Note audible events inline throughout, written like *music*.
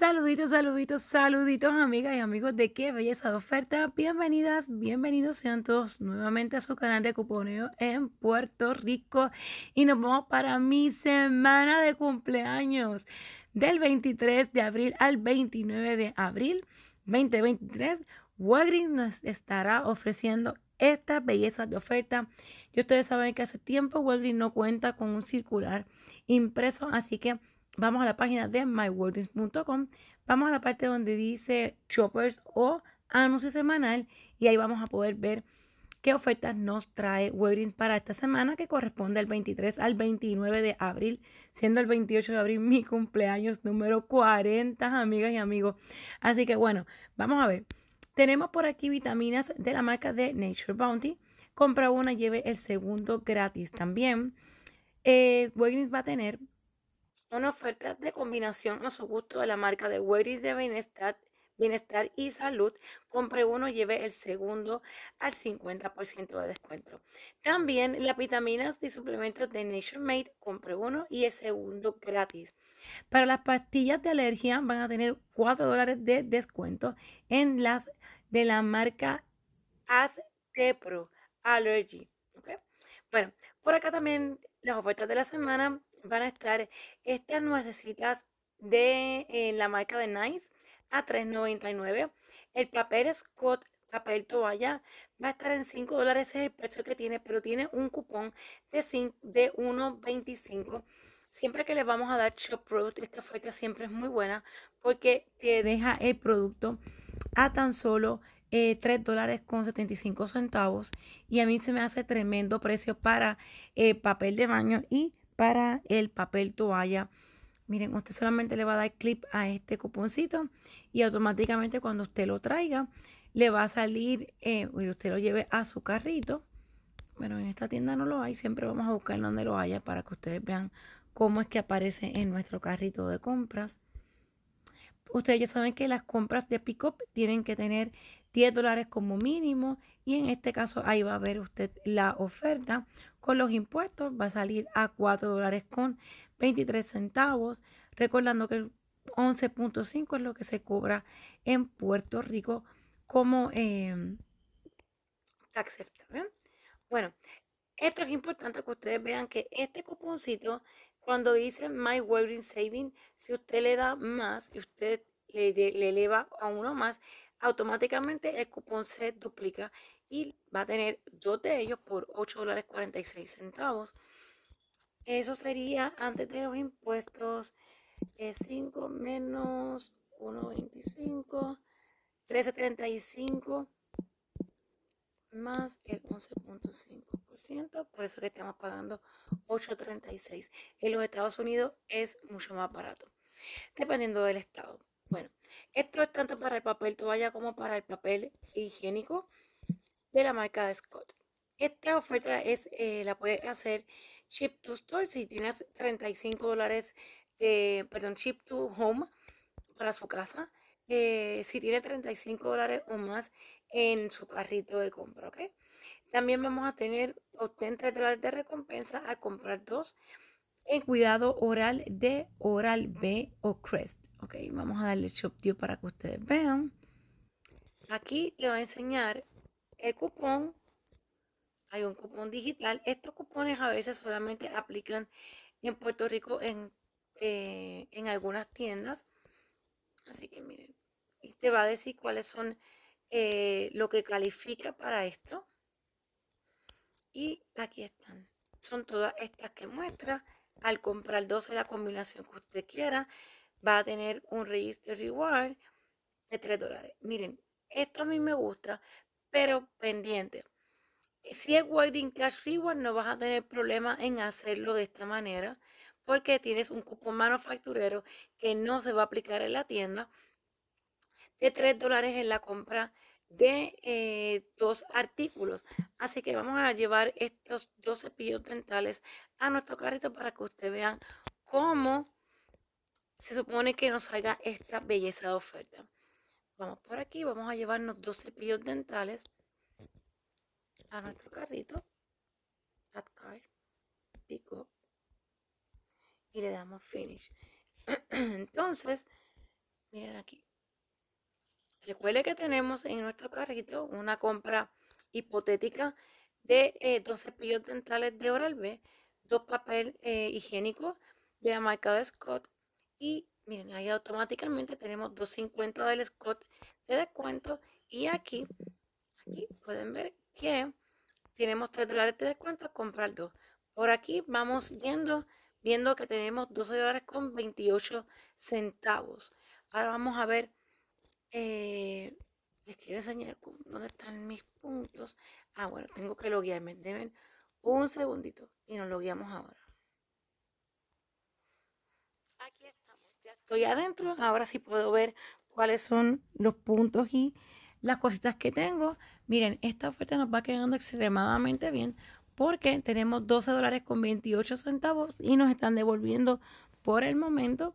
Saluditos, saluditos, saluditos amigas y amigos de Qué Belleza de Oferta. Bienvenidas, bienvenidos sean todos nuevamente a su canal de cuponeo en Puerto Rico. Y nos vamos para mi semana de cumpleaños del 23 de abril al 29 de abril 2023. Walgreens nos estará ofreciendo estas bellezas de oferta. Y ustedes saben que hace tiempo Walgreens no cuenta con un circular impreso, así que vamos a la página de mywordings.com, vamos a la parte donde dice choppers o anuncio semanal y ahí vamos a poder ver qué ofertas nos trae Wordings para esta semana que corresponde al 23 al 29 de abril, siendo el 28 de abril mi cumpleaños número 40, amigas y amigos. Así que bueno, vamos a ver. Tenemos por aquí vitaminas de la marca de Nature Bounty. Compra una, lleve el segundo gratis también. Eh, va a tener una oferta de combinación a su gusto de la marca de Waitress de Bienestar, Bienestar y Salud. Compre uno, lleve el segundo al 50% de descuento. También las vitaminas y suplementos de Nature Made, compre uno y el segundo gratis. Para las pastillas de alergia van a tener 4 dólares de descuento en las de la marca Aztepro Allergy. ¿okay? Bueno, por acá también las ofertas de la semana van a estar estas nuecesitas de eh, la marca de Nice a $3.99. El papel Scott papel toalla va a estar en 5 dólares, es el precio que tiene, pero tiene un cupón de, de 1.25. Siempre que le vamos a dar Shop Product, esta oferta siempre es muy buena porque te deja el producto a tan solo $3.75. Eh, dólares con centavos y a mí se me hace tremendo precio para el eh, papel de baño y para el papel toalla. Miren, usted solamente le va a dar clip a este cuponcito y automáticamente cuando usted lo traiga, le va a salir eh, y usted lo lleve a su carrito. Bueno, en esta tienda no lo hay, siempre vamos a buscar donde lo haya para que ustedes vean cómo es que aparece en nuestro carrito de compras. Ustedes ya saben que las compras de pick-up tienen que tener 10 dólares como mínimo y en este caso ahí va a ver usted la oferta con los impuestos va a salir a 4 dólares con 23 centavos, recordando que el 11.5 es lo que se cobra en Puerto Rico como eh, Bueno, esto es importante que ustedes vean que este cuponcito, cuando dice My Wedding Saving, si usted le da más y usted le, le eleva a uno más, automáticamente el cupón se duplica y va a tener dos de ellos por 8 dólares centavos. Eso sería antes de los impuestos 5 eh, menos 1.25, 3.75 más el 11.5%, por eso que estamos pagando 8.36. En los Estados Unidos es mucho más barato, dependiendo del estado. Bueno, esto es tanto para el papel toalla como para el papel higiénico de la marca de Scott. Esta oferta es, eh, la puede hacer Chip to Store si tienes 35 dólares, de perdón, Chip to Home para su casa. Eh, si tiene 35 dólares o más en su carrito de compra, ¿ok? También vamos a tener, obtén dólares de recompensa al comprar dos en cuidado oral de Oral B o Crest, ¿ok? Vamos a darle Shop to para que ustedes vean. Aquí le va a enseñar el cupón, hay un cupón digital. Estos cupones a veces solamente aplican en Puerto Rico en, eh, en algunas tiendas. Así que miren, y te va a decir cuáles son eh, lo que califica para esto. Y aquí están. Son todas estas que muestra. Al comprar 12 la combinación que usted quiera, va a tener un register reward de 3 dólares. Miren, esto a mí me gusta pero pendiente. Eh, si es Wilding Cash Reward, no vas a tener problema en hacerlo de esta manera, porque tienes un cupo manufacturero que no se va a aplicar en la tienda de 3 dólares en la compra de eh, dos artículos. Así que vamos a llevar estos dos cepillos dentales a nuestro carrito para que ustedes vean cómo se supone que nos salga esta belleza de oferta vamos por aquí, vamos a llevarnos dos cepillos dentales a nuestro carrito, add card, pick y le damos finish. *clears throat* Entonces, miren aquí. Recuerde que tenemos en nuestro carrito una compra hipotética de eh, dos cepillos dentales de Oral-B, dos papel higiénicos eh, higiénico de la marca Scott y Miren, ahí automáticamente tenemos 250 del Scott de descuento y aquí, aquí pueden ver que tenemos 3 dólares de descuento comprar 2. Por aquí vamos yendo, viendo que tenemos 12 dólares con 28 centavos. Ahora vamos a ver, eh, les quiero enseñar dónde están mis puntos. Ah, bueno, tengo que loguearme. Denme un segundito y nos logueamos ahora ya estoy adentro, ahora sí puedo ver cuáles son los puntos y las cositas que tengo. Miren, esta oferta nos va quedando extremadamente bien porque tenemos 12 dólares con 28 centavos y nos están devolviendo por el momento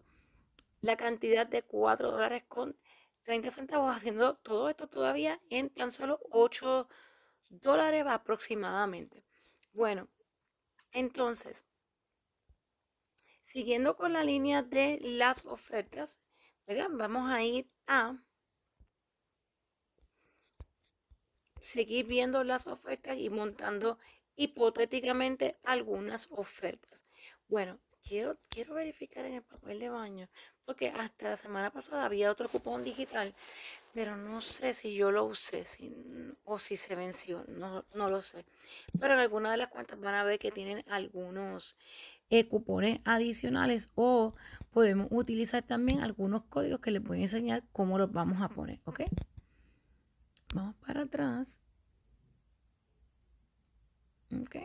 la cantidad de 4 dólares con 30 centavos, haciendo todo esto todavía en tan solo 8 dólares aproximadamente. Bueno, entonces, Siguiendo con la línea de las ofertas, vamos a ir a seguir viendo las ofertas y montando hipotéticamente algunas ofertas. Bueno, quiero, quiero verificar en el papel de baño, porque hasta la semana pasada había otro cupón digital, pero no sé si yo lo usé o si se venció, no, no, lo sé. Pero en alguna de las cuentas van a ver que tienen algunos ecupones eh, adicionales o podemos utilizar también algunos códigos que les voy a enseñar cómo los vamos a poner, ¿ok? Vamos para atrás. ¿Ok?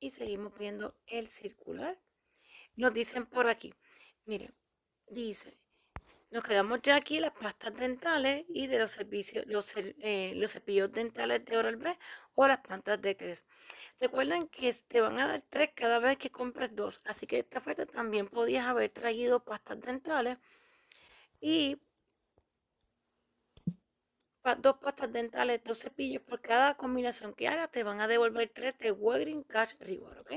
Y seguimos poniendo el circular. Nos dicen por aquí, miren, dice nos quedamos ya aquí las pastas dentales y de los servicios, los, eh, los cepillos dentales de Oral-B o las plantas de Cres. Recuerden que te van a dar tres cada vez que compres dos, así que esta oferta también podías haber traído pastas dentales y dos pastas dentales, dos cepillos, por cada combinación que hagas te van a devolver tres de Walgreens Cash Reward, ¿ok?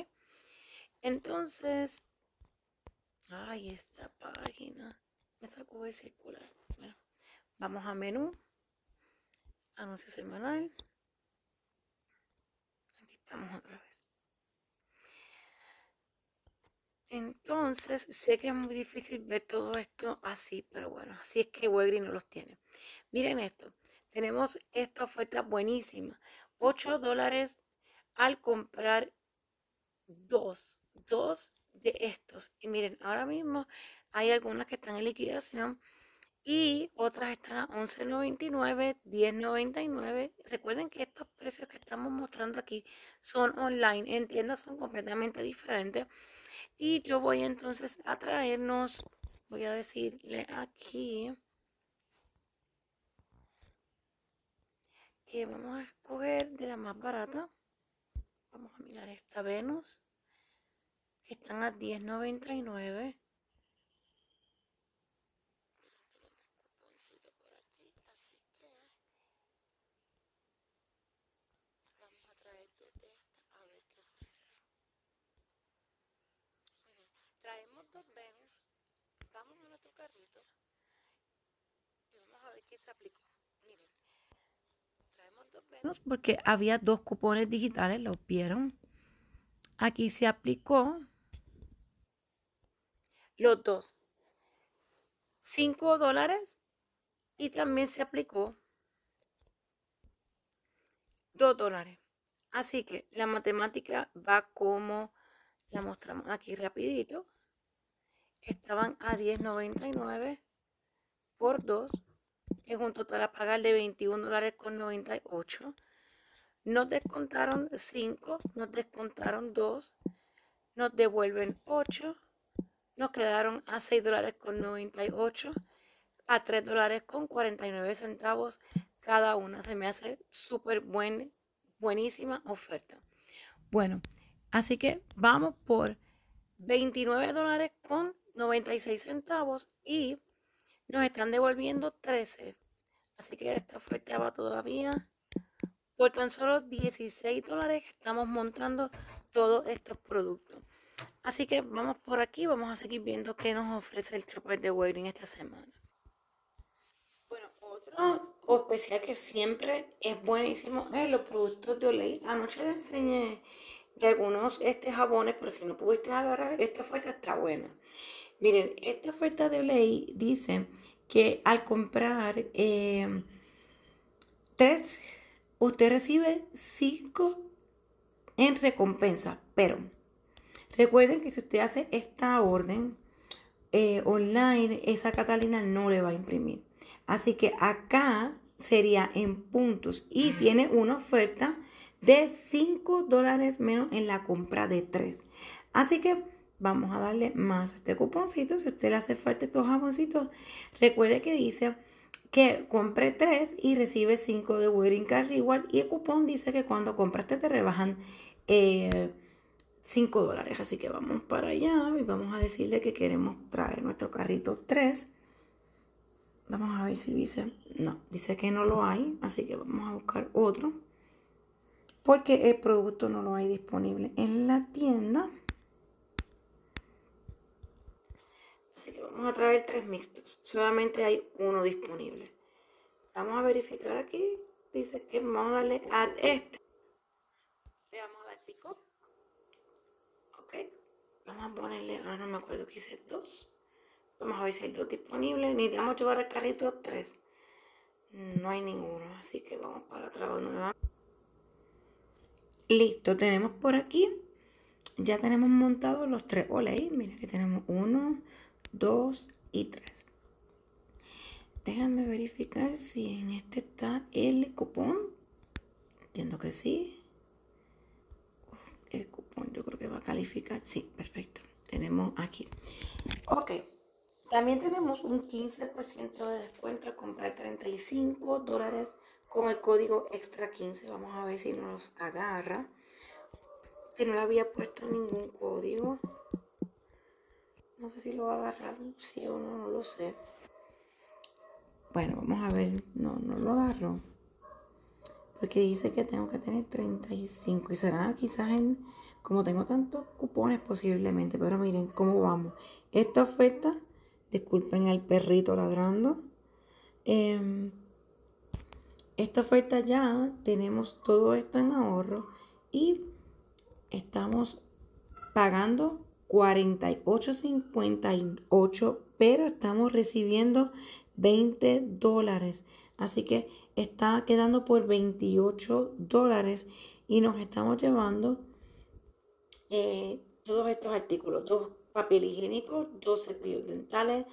Entonces, ay, esta página me sacó el circular. Bueno, vamos a menú, anuncio semanal. Aquí estamos otra vez. Entonces, sé que es muy difícil ver todo esto así, pero bueno, así es que Wegri no los tiene. Miren esto, tenemos esta oferta buenísima. 8 dólares al comprar dos, dos de estos. Y miren, ahora mismo hay algunas que están en liquidación mm. y otras están a 11.99, 10.99. Recuerden que estos precios que estamos mostrando aquí son online, en tiendas son completamente diferentes. Y yo voy entonces a traernos, voy a decirle aquí que vamos a escoger de la más barata. Vamos a mirar esta Venus, que están a 10.99. porque había dos cupones digitales, los vieron. Aquí se aplicó los dos. 5 dólares y también se aplicó 2 dólares. Así que la matemática va como la mostramos aquí rapidito estaban a 10.99 por 2, es un total a pagar de $21.98. dólares Nos descontaron 5, nos descontaron 2, nos devuelven 8, nos quedaron a $6.98. dólares a $3.49. dólares cada una. Se me hace súper buena, buenísima oferta. Bueno, así que vamos por 29 dólares con 96 centavos y nos están devolviendo 13. Así que esta oferta va todavía. Por tan solo 16 dólares estamos montando todos estos productos. Así que vamos por aquí, vamos a seguir viendo qué nos ofrece el chopper de wedding esta semana. Bueno, otro especial que siempre es buenísimo es los productos de Olay. Anoche les enseñé de algunos este, jabones, pero si no pudiste agarrar, esta oferta está buena. Miren, esta oferta de ley dice que al comprar eh, tres, usted recibe cinco en recompensa. Pero recuerden que si usted hace esta orden eh, online, esa Catalina no le va a imprimir. Así que acá sería en puntos y tiene una oferta de 5 dólares menos en la compra de 3. Así que vamos a darle más a este cuponcito. Si a usted le hace falta estos jaboncitos, recuerde que dice que compre 3 y recibe 5 de Wedding Car igual. Y el cupón dice que cuando compraste te rebajan 5 eh, dólares. Así que vamos para allá y vamos a decirle que queremos traer nuestro carrito 3. Vamos a ver si dice, no, dice que no lo hay, así que vamos a buscar otro. Porque el producto no lo hay disponible en la tienda. vamos a traer tres mixtos. Solamente hay uno disponible. Vamos a verificar aquí. Dice que vamos a darle a este. Le vamos a dar Ok. Vamos a ponerle, ahora no me acuerdo que hice dos. Vamos a ver si hay dos disponibles. Necesitamos llevar el carrito tres. No hay ninguno, así que vamos para otra nueva. Listo, tenemos por aquí. Ya tenemos montados los tres Olay. Mira que tenemos uno, 2 y 3. Déjame verificar si en este está el cupón. Entiendo que sí. El cupón yo creo que va a calificar. Sí, perfecto. Tenemos aquí. Ok. También tenemos un 15% de descuento al comprar 35 dólares con el código extra 15. Vamos a ver si nos agarra. Que no le había puesto ningún código. No sé si lo va a agarrar, sí o no, no lo sé. Bueno, vamos a ver. No, no lo agarro. Porque dice que tengo que tener 35. Y será quizás en... Como tengo tantos cupones posiblemente. Pero miren cómo vamos. Esta oferta... Disculpen al perrito ladrando. Em, esta oferta ya tenemos todo esto en ahorro. Y estamos pagando 48.58, pero estamos recibiendo 20 dólares. Así que está quedando por 28 dólares y nos estamos llevando eh, todos estos artículos. Dos papel higiénico, dos cepillos dentales,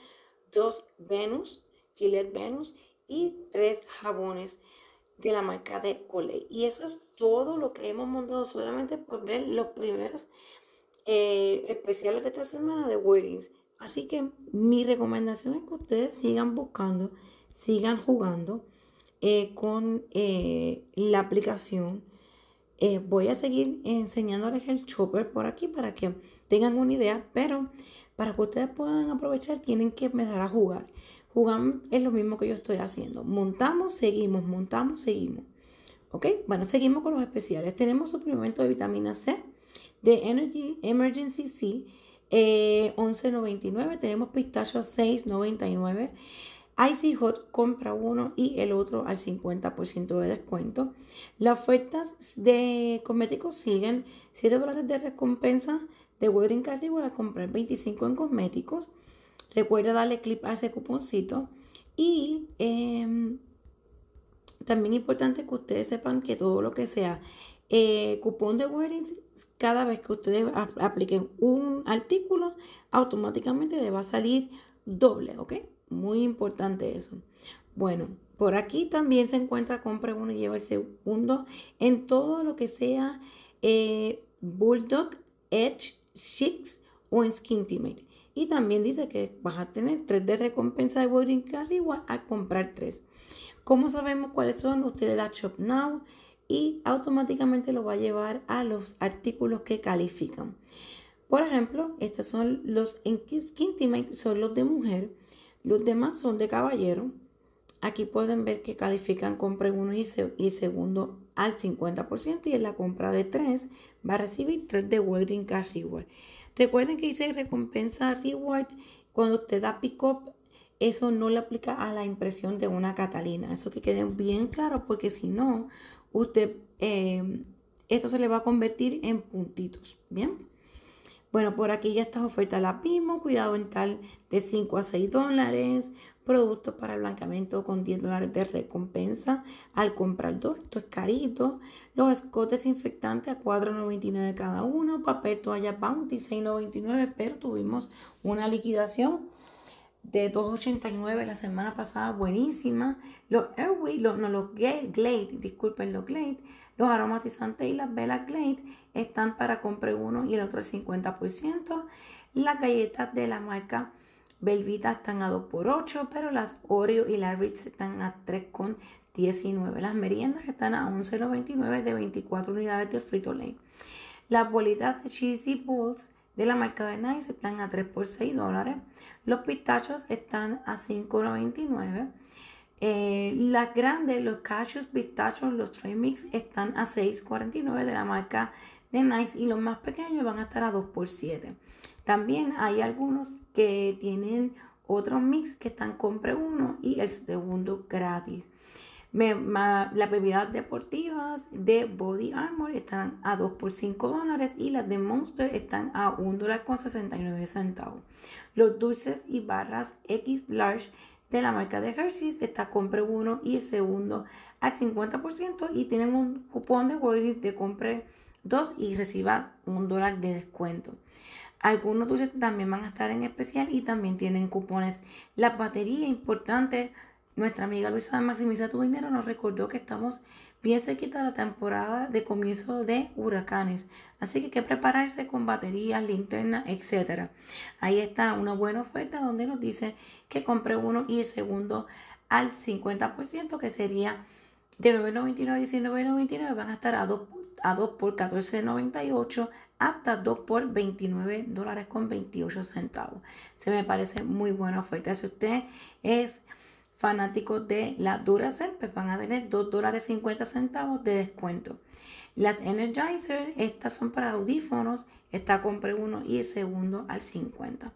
dos Venus, Gillette Venus y tres jabones de la marca de Olay. Y eso es todo lo que hemos montado solamente por ver los primeros eh, especiales de esta semana de weddings. Así que mi recomendación es que ustedes sigan buscando, sigan jugando eh, con eh, la aplicación. voy a seguir enseñándoles el chopper por aquí para que tengan una idea, pero para que ustedes puedan aprovechar tienen que empezar a jugar. Jugar es lo mismo que yo estoy haciendo. Montamos, seguimos, montamos, seguimos. ¿Ok? Bueno, seguimos con los especiales. Tenemos suplemento de vitamina C de Energy Emergency eh, C 11.99. Tenemos pistacho 6.99. Icy Hot compra uno y el otro al 50% de descuento. Las ofertas de cosméticos siguen. 7 dólares de recompensa de Wedding voy a comprar 25 en cosméticos. Recuerda darle clip a ese cuponcito. Y em, también importante que ustedes sepan que todo lo que sea eh, cupón de Wedding cada vez que ustedes apliquen un artículo, automáticamente le va a salir doble, ¿ok? Muy importante eso. Bueno, por aquí también se encuentra compra uno y lleva el segundo en todo lo que sea eh, Bulldog, Edge, six o en skin teammate Y también dice que vas a tener tres de recompensa de Boring Carry igual a comprar tres ¿Cómo sabemos cuáles son? Ustedes da Shop Now, y automáticamente lo va a llevar a los artículos que califican. Por ejemplo, estos son los en son los de mujer, los demás son de caballero. Aquí pueden ver que califican compra uno y, segundo al 50% y en la compra de 3 va a recibir 3 de wedding Card Reward. Recuerden que dice recompensa reward cuando usted da pick up eso no le aplica a la impresión de una Catalina. Eso que quede bien claro porque si no, usted, em, esto se le va a convertir en puntitos, ¿bien? Bueno, por aquí ya estas ofertas la pimo cuidado tal de 5 a 6 dólares, productos para el blancamiento con 10 dólares de recompensa al comprar dos, esto es carito. Los escotes infectantes a 4.99 cada uno, papel toalla bounty 6.99, pero tuvimos una liquidación de 2.89 la semana pasada, buenísima. Los Airway, los, no, los Glade, disculpen, los Glade, los aromatizantes y las velas Glade están para compre uno y el otro al 50%. Las galletas de la marca Belvita están a 2x8, pero las Oreo y las Ritz están a 3,19. Las meriendas están a 11,99 de 24 unidades de Frito Lay. Las bolitas de Cheesy Balls de la marca de Nice están a 3 por 6 dólares. Los pistachos están a 5,99. Eh, las grandes, los cashews, pistachos, los tray Mix están a 6,49 de la marca de Nice y los más pequeños van a estar a 2 por 7. También hay algunos que tienen otros mix que están compre uno y el segundo gratis las bebidas deportivas de Body Armor están a 2 por 5 dólares y las de Monster están a $1.69. dólar con 69 centavos. Los dulces y barras X Large de la marca de Hershey's está compre uno y el segundo al 50% y tienen un cupón de Walgreens de compre 2 y reciba un dólar de descuento. Algunos dulces también van a estar en especial y también tienen cupones. La batería importante nuestra amiga Luisa Maximiza Tu Dinero nos recordó que estamos bien cerquita de la temporada de comienzo de huracanes, así que hay que prepararse con baterías, linternas, etc. Ahí está una buena oferta donde nos dice que compre uno y el segundo al 50%, que sería de 9.99 a 19.99, van a estar a 2, a 2 por 14.98 hasta 2 por 29 dólares con 28 centavos. Se me parece muy buena oferta. Si usted es fanáticos de la Duracell, pues van a tener 2 dólares 50 centavos de descuento. Las Energizer, estas son para audífonos, esta compre uno y el segundo al 50.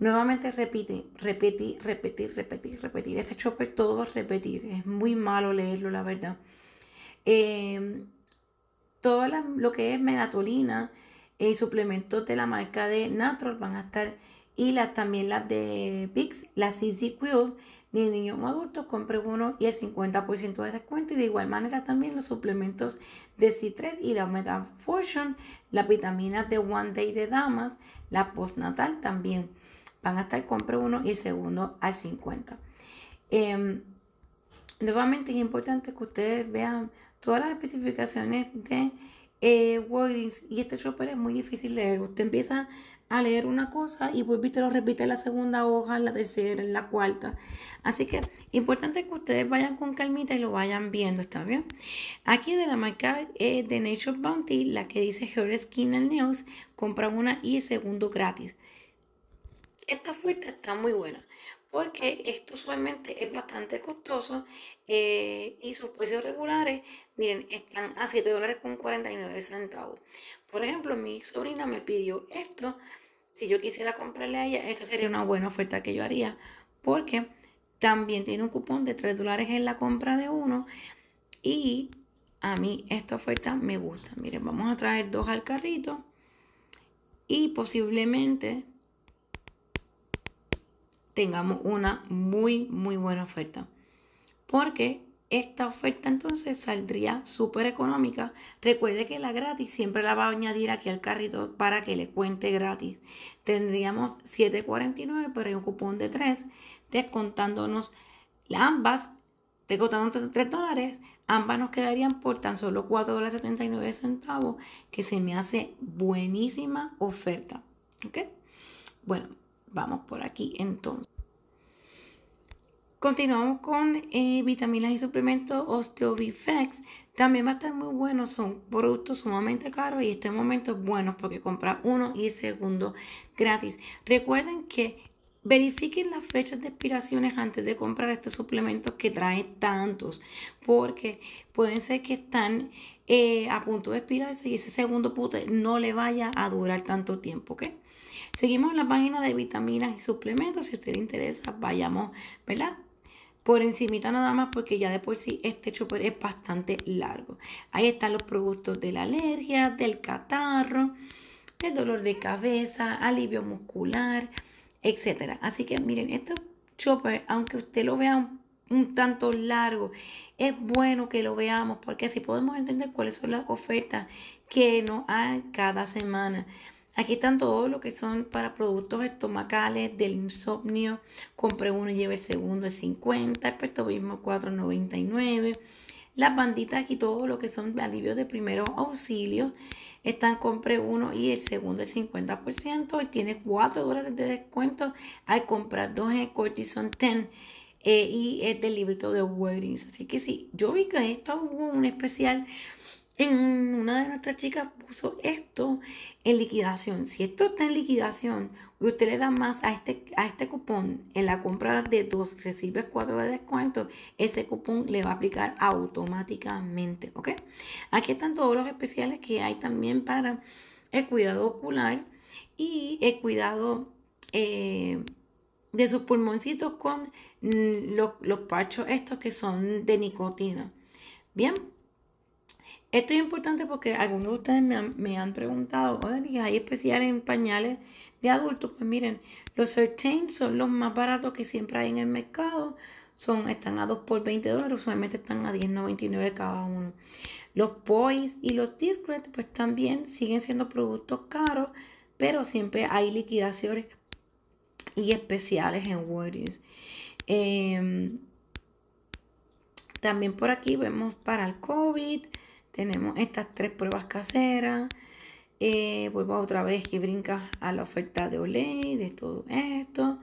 Nuevamente repite, repetir, repetir, repetir, repetir. Este chopper todo a repetir. Es muy malo leerlo, la verdad. Eh, em, todo lo que es melatolina eh, y suplemento suplementos de la marca de Natural van a estar. Y las, también las de Pix, las Easy ni niño o adulto compre uno y el 50% de descuento y de igual manera también los suplementos de Citret y la Metamfortion, las vitaminas de One Day de damas, la postnatal también van a estar compre uno y el segundo al 50. Em, nuevamente es importante que ustedes vean todas las especificaciones de eh, Walgreens y este shopper es muy difícil de leer. Usted empieza a leer una cosa y vuelve te lo repite en la segunda hoja, en la tercera, en la cuarta. Así que importante que ustedes vayan con calmita y lo vayan viendo, ¿está bien? Aquí de la marca eh, de Nature Bounty, la que dice Her Skin and Nails, compran una y segundo gratis. Esta oferta está muy buena porque esto usualmente es bastante costoso eh, y sus precios regulares, miren, están a 7 dólares con 49 centavos. Por ejemplo, mi sobrina me pidió esto. Si yo quisiera comprarle a ella, esta sería una buena oferta que yo haría. Porque también tiene un cupón de 3 dólares en la compra de uno. Y a mí esta oferta me gusta. Miren, vamos a traer dos al carrito. Y posiblemente tengamos una muy, muy buena oferta. Porque esta oferta entonces saldría súper económica. Recuerde que la gratis siempre la va a añadir aquí al carrito para que le cuente gratis. Tendríamos $7.49 pero hay un cupón de 3 descontándonos ambas, descontándonos 3 dólares. Ambas nos quedarían por tan solo $4.79 que se me hace buenísima oferta. ¿Ok? Bueno, vamos por aquí entonces. Continuamos con eh, vitaminas y suplementos Osteobifex. También va a estar muy bueno, son productos sumamente caros y este momento es bueno porque comprar uno y el segundo gratis. Recuerden que verifiquen las fechas de expiraciones antes de comprar estos suplementos que trae tantos, porque pueden ser que están eh, a punto de expirarse y ese segundo pute no le vaya a durar tanto tiempo, ¿ok? Seguimos en la página de vitaminas y suplementos. Si a usted le interesa, vayamos, ¿verdad? por encimita nada más porque ya de por sí este chopper es bastante largo. Ahí están los productos de la alergia, del catarro, del dolor de cabeza, alivio muscular, etc. Así que miren, este chopper, aunque usted lo vea un, tanto largo, es bueno que lo veamos porque así podemos entender cuáles son las ofertas que nos hay cada semana. Aquí están todos lo que son para productos estomacales del insomnio. Compré uno y lleve el segundo, el 50, el mismo 4.99. Las banditas aquí, todo lo que son alivios de primeros auxilios, están compré uno y el segundo es 50% y tiene 4 dólares de descuento al comprar dos en el Cortison 10 eh, y es del librito de Weddings. Así que sí, yo vi que esto hubo un especial en una de nuestras chicas puso esto en liquidación. Si esto está en liquidación y usted le da más a este, a este cupón en la compra de dos, recibe cuatro de descuento, ese cupón le va a aplicar automáticamente. ¿Ok? Aquí están todos los especiales que hay también para el cuidado ocular y el cuidado eh, de sus pulmoncitos con mm, los, los estos que son de nicotina. Bien, esto es importante porque algunos de ustedes me han, preguntado, ¿hay especiales en pañales de adultos? Pues miren, los Certain son los más baratos que siempre hay en el mercado. Son, están a 2 por 20 dólares, usualmente están a 10.99 cada uno. Los Boys y los Discret, pues también siguen siendo productos caros, pero siempre hay liquidaciones y especiales en Warriors. Em, también por aquí vemos para el COVID tenemos estas tres pruebas caseras. Eh, vuelvo otra vez que brinca a la oferta de Olay, de todo esto.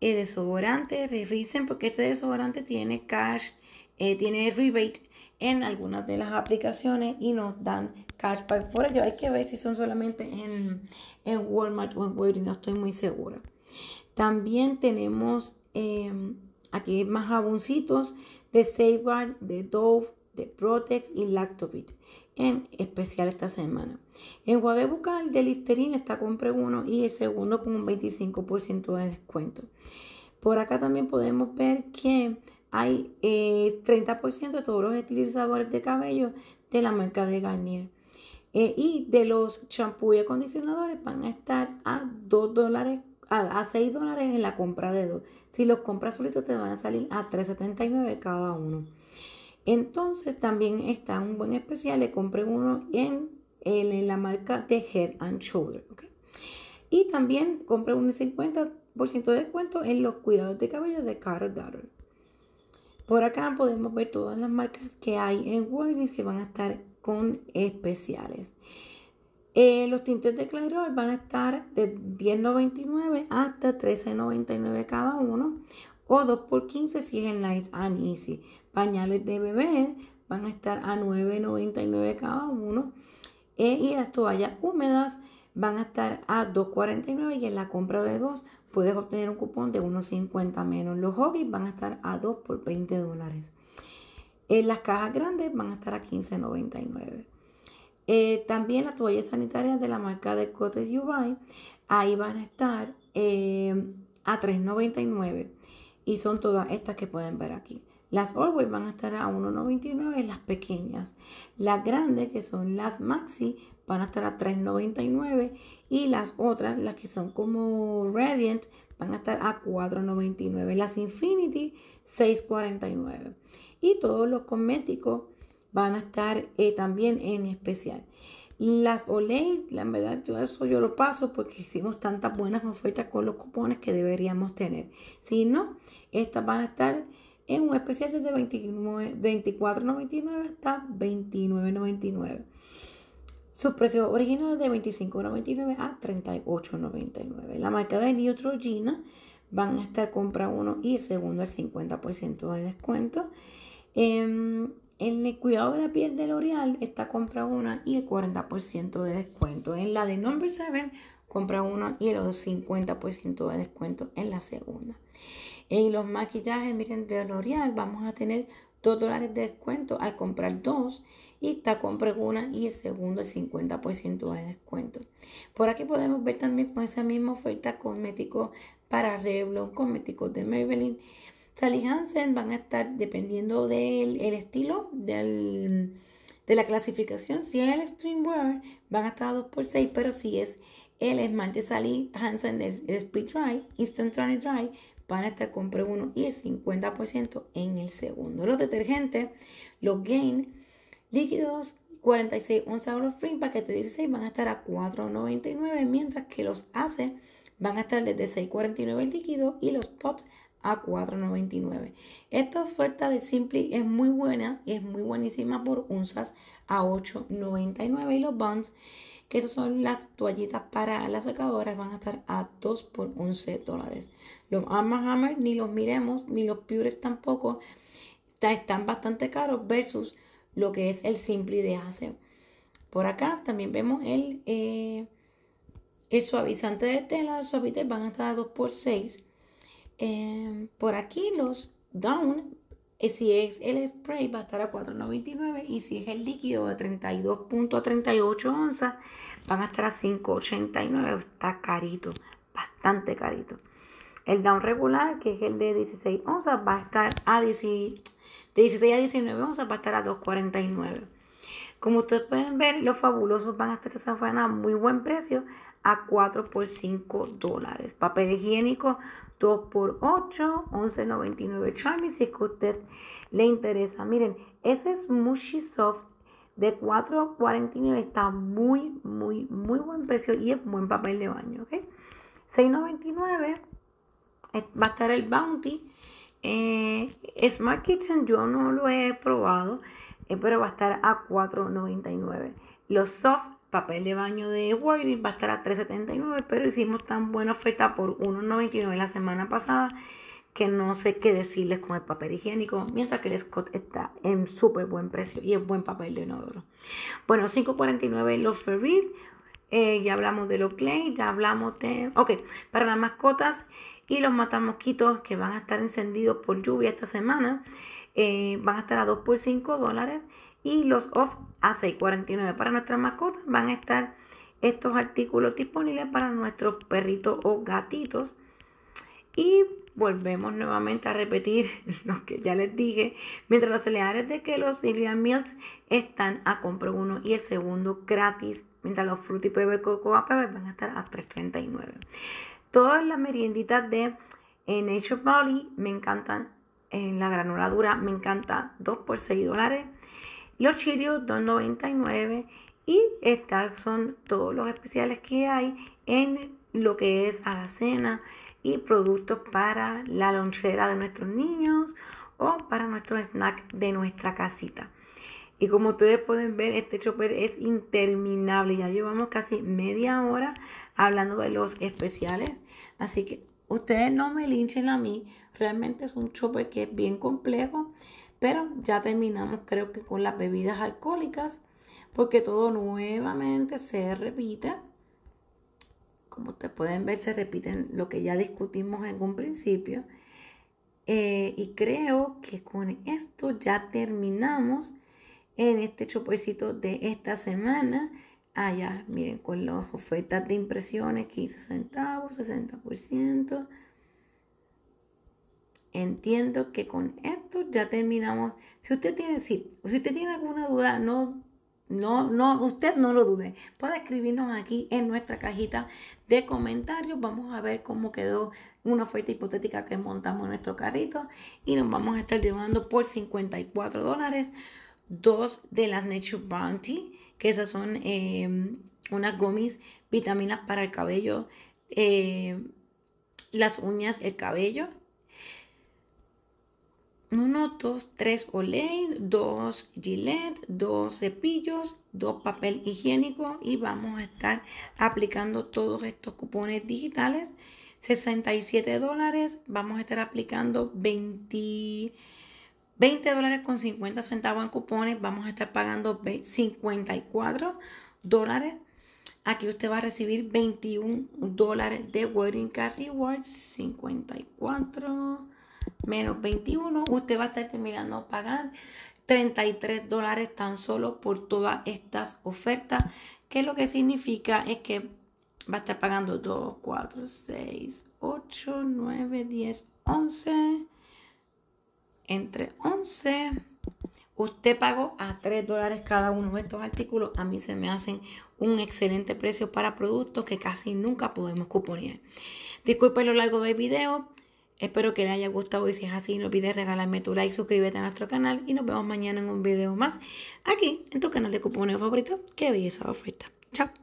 De eh, desodorante, revisen porque este desodorante tiene cash, eh, tiene rebate en algunas de las aplicaciones y nos dan cashback por ello. Hay que ver si son solamente en, Walmart o en no estoy muy segura. También tenemos aquí más jaboncitos de Safeguard, de Dove, de Protex y Lactobit, en especial esta semana. en Enjuague bucal de Listerine está compre uno y el segundo con un 25% de descuento. Por acá también podemos ver que hay 30% eh, de todos los estilizadores de cabello de la marca de Garnier. Eh, y de los champú y acondicionadores van a estar a 2 a, 6 dólares en la compra de dos. Si los compras solitos te van a salir a 3.79 cada uno. Entonces también está un buen especial, le compré uno en, la marca de Head and Shoulder. Y también compré un 50% de descuento en los cuidados de cabello de Carol Dutton. Por acá podemos ver todas las marcas que hay en Walgreens que van a estar con especiales. Eh, los tintes de Clairol van a estar de $10.99 hasta $13.99 cada uno o 2 por 15 si es en Nice and Easy pañales de bebé van a estar a 9.99 cada uno. Eh, y las toallas húmedas van a estar a 2.49 y en la compra de dos puedes obtener un cupón de 1.50 menos. Los hoggies van a estar a 2 por 20 dólares. en eh, las cajas grandes van a estar a 15.99. Eh, también las toallas sanitarias de la marca de Cotes Dubai, ahí van a estar a $3.99 y son todas estas que pueden ver aquí. Las Always van a estar a 1.99 las pequeñas. Las grandes, que son las Maxi, van a estar a 3.99 y las otras, las que son como Radiant, van a estar a 4.99. Las Infinity, 6.49. Y todos los cosméticos van a estar eh, también en especial. Las Olay, la verdad, yo eso yo lo paso porque hicimos tantas buenas ofertas con los cupones que deberíamos tener. Si no, estas van a estar en un especial desde 24.99 hasta 29.99. Sus precios originales de 25.99 a 38.99. La marca de Neutrogena van a estar compra uno y el segundo al 50% de descuento. Em, en el cuidado de la piel de L'Oreal está compra una y el 40% de descuento. En la de Number 7 compra uno y los 50% de descuento en la segunda. En los maquillajes, miren, de L'Oreal vamos a tener 2 dólares de descuento al comprar dos y esta compra una y el segundo el 50% de descuento. Por aquí podemos ver también con esa misma oferta cosméticos para Reblon, cosméticos de Maybelline. Sally Hansen van a estar dependiendo del estilo de la clasificación. Si es el Streamwear, van a estar a 2 por 6, pero si es el esmalte salí Hansen del Speed Dry, instant Dry, van a estar con uno y el 50% en el segundo. Los detergentes, los Gain líquidos 46 onzas los free paquete 16 van a estar a 4.99 mientras que los ACE van a estar desde 6.49 el líquido y los POTS a 4.99. Esta oferta de Simply es muy buena, y es muy buenísima por onzas a 8.99 y los bonds que esas son las toallitas para las secadoras, van a estar a 2 por 11 dólares. Los Armor ni los miremos, ni los Purex tampoco, están bastante caros versus lo que es el simple de Ace. Por acá también vemos el, eh, el suavizante de tela, los suavites van a estar a 2 por 6. Em, por aquí los Down eh, si es el spray va a estar a $4.99 y si es el líquido a 32.38 onzas van a estar a 5.89, está carito, bastante carito. El down regular, que es el de 16 onzas, va a estar a 16, de 16 a 19 onzas, va a estar a 2.49. Como ustedes pueden ver, los fabulosos van a estar esta a muy buen precio, a 4 por 5 dólares. Papel higiénico 2 por 8, 11.99 Charlie, si es que a usted le interesa. Miren, ese es Mushy Soft de 4.49 está muy, muy, muy buen precio y es buen papel de baño, ¿ok? 6.99 va a estar el Bounty. Eh, Smart Kitchen yo no lo he probado, eh, pero va a estar a 4.99. Los soft papel de baño de Wiley va a estar a 3.79, pero hicimos tan buena oferta por 1.99 la semana pasada que no sé qué decirles con el papel higiénico, mientras que el Scott está en súper buen precio y es buen papel de inodoro. Bueno, 5.49 los Ferries eh, ya hablamos de los Clay, ya hablamos de... Ok, para las mascotas y los matamosquitos que van a estar encendidos por lluvia esta semana, eh, van a estar a 2 por 5 dólares y los off a 6.49 para nuestras mascotas van a estar estos artículos disponibles para nuestros perritos o gatitos y volvemos nuevamente a repetir *laughs* lo que ya les dije, mientras los cereales de que los Cereal Mills están a compro uno y el segundo gratis, mientras los Fruity Pebbles Cocoa Pebbles van a estar a $3.39. Todas las merienditas de en eh, Nature Valley me encantan, en eh, la granuladura me encanta 2 por 6 dólares, los Cheerios 2.99 y estas son todos los especiales que hay en lo que es a la cena, y productos para la lonchera de nuestros niños o para nuestro snack de nuestra casita. Y como ustedes pueden ver, este chopper es interminable. Ya llevamos casi media hora hablando de los especiales. Así que ustedes no me linchen a mí. Realmente es un chopper que es bien complejo. Pero ya terminamos creo que con las bebidas alcohólicas. Porque todo nuevamente se repite como ustedes pueden ver, se repiten lo que ya discutimos en un principio. Eh, y creo que con esto ya terminamos en este chopuecito de esta semana. Ah, miren, con las ofertas de impresiones, 15 centavos, 60%. Entiendo que con esto ya terminamos. Si usted tiene, si usted tiene alguna duda, no no, no, usted no lo dude. Puede escribirnos aquí en nuestra cajita de comentarios. Vamos a ver cómo quedó una oferta hipotética que montamos nuestro carrito y nos vamos a estar llevando por 54 dólares dos de las Nature Bounty, que esas son em, unas gomis, vitaminas para el cabello, eh, las uñas, el cabello 1, 2, 3 Olay, 2 Gillette, 2 cepillos, 2 papel higiénico y vamos a estar aplicando todos estos cupones digitales. 67 dólares, vamos a estar aplicando 20, 20 dólares con 50 centavos en cupones, vamos a estar pagando 54 dólares. Aquí usted va a recibir 21 dólares de Wedding Card Rewards, 54 menos 21, usted va a estar terminando pagar 33 dólares tan solo por todas estas ofertas, que lo que significa es que va a estar pagando 2, 4, 6, 8, 9, 10, 11, entre 11. Usted pagó a 3 dólares cada uno de estos artículos. A mí se me hacen un excelente precio para productos que casi nunca podemos cuponear. disculpe lo largo del video. Espero que les haya gustado y si es así no olvides regalarme tu like, suscríbete a nuestro canal y nos vemos mañana en un video más aquí en tu canal de cupones favorito. ¡Qué belleza oferta! ¡Chao!